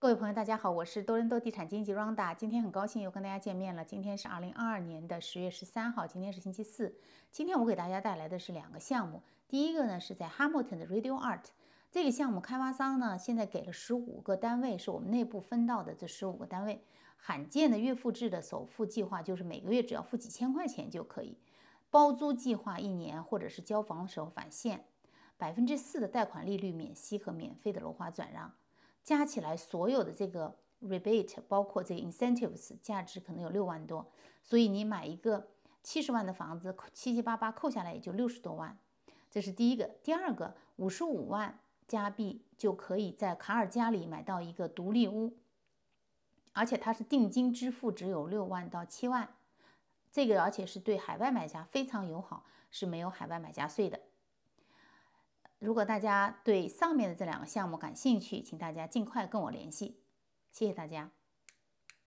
各位朋友，大家好，我是多伦多地产经纪 Ronda。今天很高兴又跟大家见面了。今天是二零二二年的十月十三号，今天是星期四。今天我给大家带来的是两个项目。第一个呢是在 Hamilton 的 Radio Art 这个项目，开发商呢现在给了十五个单位，是我们内部分到的这十五个单位。罕见的月付制的首付计划，就是每个月只要付几千块钱就可以。包租计划一年，或者是交房的时候返现，百分之四的贷款利率免息和免费的楼花转让。加起来所有的这个 rebate，包括这个 incentives，价值可能有六万多，所以你买一个七十万的房子，七七八八扣下来也就六十多万。这是第一个，第二个，五十五万加币就可以在卡尔加里买到一个独立屋，而且它是定金支付，只有六万到七万，这个而且是对海外买家非常友好，是没有海外买家税的。如果大家对上面的这两个项目感兴趣，请大家尽快跟我联系。谢谢大家。